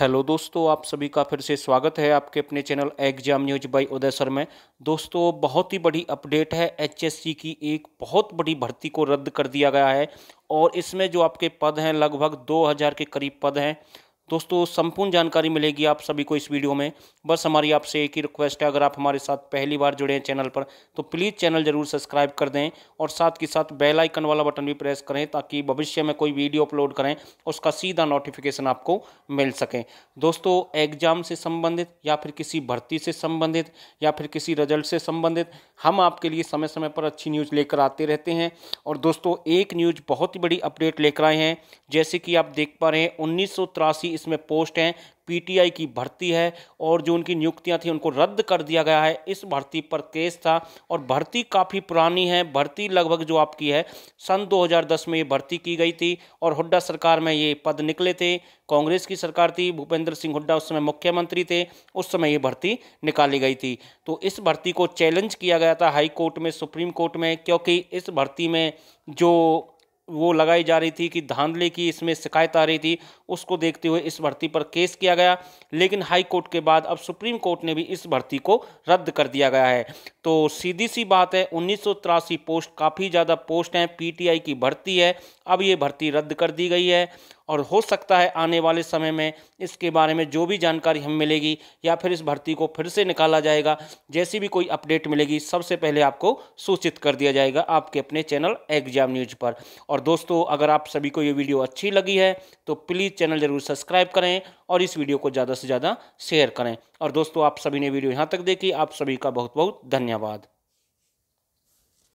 hello दोस्तों आप सभी का फिर से स्वागत है आपके अपने channel exam news by Uday sir में दोस्तों बहुत ही बड़ी अपडेट है एचएससी की एक बहुत बड़ी भर्ती को रद्द कर दिया गया है और इसमें जो आपके पद हैं लगभग 2000 के करीब पद हैं दोस्तों संपूर्ण जानकारी मिलेगी आप सभी को इस वीडियो में बस हमारी आपसे एक ही रिक्वेस्ट है अगर आप हमारे साथ पहली बार जुड़े हैं चैनल पर तो प्लीज़ चैनल जरूर सब्सक्राइब कर दें और साथ ही साथ बेल आइकन वाला बटन भी प्रेस करें ताकि भविष्य में कोई वीडियो अपलोड करें उसका सीधा नोटिफिकेशन आपको मिल सके दोस्तों एग्जाम से संबंधित या फिर किसी भर्ती से संबंधित या फिर किसी रिजल्ट से संबंधित हम आपके लिए समय समय पर अच्छी न्यूज़ लेकर आते रहते हैं और दोस्तों एक न्यूज़ बहुत ही बड़ी अपडेट लेकर आए हैं जैसे कि आप देख पा रहे हैं उन्नीस चौरासी इसमें पोस्ट हैं पीटीआई की भर्ती है और जो उनकी नियुक्तियां थी उनको रद्द कर दिया गया है इस भर्ती पर केस था और भर्ती काफ़ी पुरानी है भर्ती लगभग जो आपकी है सन 2010 में ये भर्ती की गई थी और हुड्डा सरकार में ये पद निकले थे कांग्रेस की सरकार थी भूपेंद्र सिंह हुड्डा उस समय मुख्यमंत्री थे उस समय ये भर्ती निकाली गई थी तो इस भर्ती को चैलेंज किया गया था हाई कोर्ट में सुप्रीम कोर्ट में क्योंकि इस भर्ती में जो वो लगाई जा रही थी कि धांधले की इसमें शिकायत आ रही थी उसको देखते हुए इस भर्ती पर केस किया गया लेकिन हाई कोर्ट के बाद अब सुप्रीम कोर्ट ने भी इस भर्ती को रद्द कर दिया गया है तो सीधी सी बात है उन्नीस पोस्ट काफ़ी ज़्यादा पोस्ट हैं पीटीआई की भर्ती है अब ये भर्ती रद्द कर दी गई है और हो सकता है आने वाले समय में इसके बारे में जो भी जानकारी हमें मिलेगी या फिर इस भर्ती को फिर से निकाला जाएगा जैसी भी कोई अपडेट मिलेगी सबसे पहले आपको सूचित कर दिया जाएगा आपके अपने चैनल एग्जाम न्यूज पर और दोस्तों अगर आप सभी को ये वीडियो अच्छी लगी है तो प्लीज़ चैनल ज़रूर सब्सक्राइब करें और इस वीडियो को ज़्यादा से ज़्यादा शेयर करें और दोस्तों आप सभी ने वीडियो यहाँ तक देखी आप सभी का बहुत बहुत धन्यवाद